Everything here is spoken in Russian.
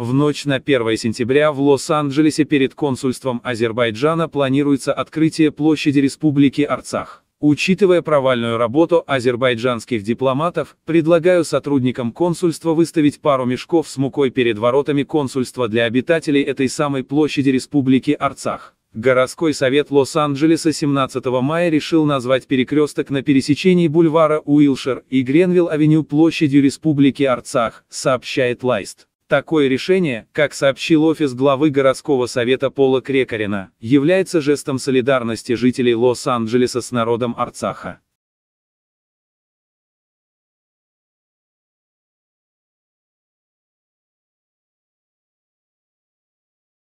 В ночь на 1 сентября в Лос-Анджелесе перед консульством Азербайджана планируется открытие площади Республики Арцах. Учитывая провальную работу азербайджанских дипломатов, предлагаю сотрудникам консульства выставить пару мешков с мукой перед воротами консульства для обитателей этой самой площади Республики Арцах. Городской совет Лос-Анджелеса 17 мая решил назвать перекресток на пересечении бульвара Уилшер и Гренвилл-авеню площадью Республики Арцах, сообщает Лайст. Такое решение, как сообщил офис главы городского совета Пола Крекорина, является жестом солидарности жителей Лос-Анджелеса с народом Арцаха.